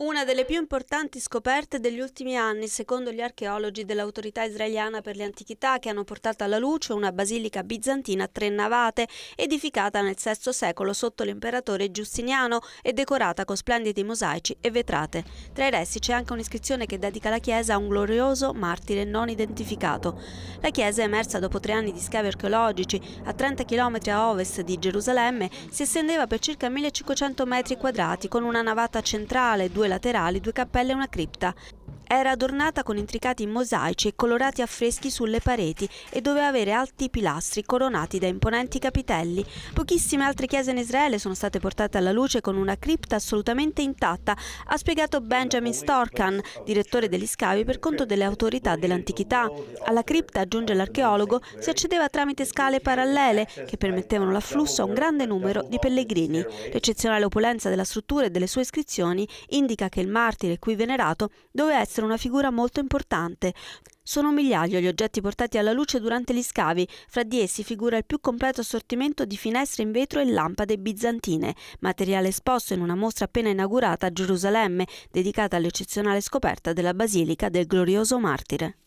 Una delle più importanti scoperte degli ultimi anni, secondo gli archeologi dell'autorità israeliana per le antichità, che hanno portato alla luce una basilica bizantina a tre navate, edificata nel VI secolo sotto l'imperatore Giustiniano e decorata con splendidi mosaici e vetrate. Tra i resti c'è anche un'iscrizione che dedica la chiesa a un glorioso martire non identificato. La chiesa, emersa dopo tre anni di scavi archeologici a 30 km a ovest di Gerusalemme, si estendeva per circa 1500 metri quadrati con una navata centrale, due laterali, due cappelle e una cripta, era adornata con intricati mosaici e colorati affreschi sulle pareti e doveva avere alti pilastri coronati da imponenti capitelli. Pochissime altre chiese in Israele sono state portate alla luce con una cripta assolutamente intatta, ha spiegato Benjamin Storkan, direttore degli scavi per conto delle autorità dell'antichità. Alla cripta, aggiunge l'archeologo, si accedeva tramite scale parallele che permettevano l'afflusso a un grande numero di pellegrini. L'eccezionale opulenza della struttura e delle sue iscrizioni indica che il martire qui venerato doveva essere essere una figura molto importante. Sono migliaia gli oggetti portati alla luce durante gli scavi, fra di essi figura il più completo assortimento di finestre in vetro e lampade bizantine, materiale esposto in una mostra appena inaugurata a Gerusalemme, dedicata all'eccezionale scoperta della Basilica del glorioso martire.